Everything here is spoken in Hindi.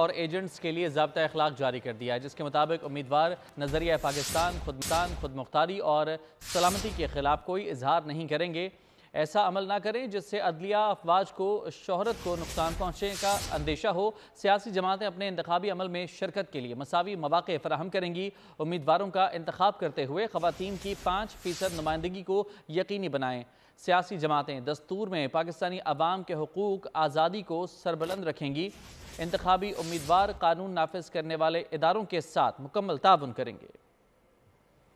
और एजेंट्स के लिए जबता अखलाक जारी कर दिया है जिसके मुताबिक उम्मीदवार नज़रिया पाकिस्तान खुद खुद मुख्तारी और सलामती के खिलाफ कोई इजहार नहीं करेंगे ऐसा अमल ना करें जिससे अदलिया अफवाज को शहरत को नुकसान पहुँचने का अंदेशा हो सियासी जमातें अपने इंतबी अमल में शिरकत के लिए मसावी मौाक़े फराहम करेंगी उम्मीदवारों का इंतखब करते हुए खुवान की पाँच फ़ीसद नुमाइंदगी को यकीनी बनाएँ सियासी जमातें दस्तूर में पाकिस्तानी अवाम के हकूक आज़ादी को सरबलंद रखेंगी इंतबी उम्मीदवार कानून नाफज करने वाले इदारों के साथ मुकम्मल ताउन करेंगे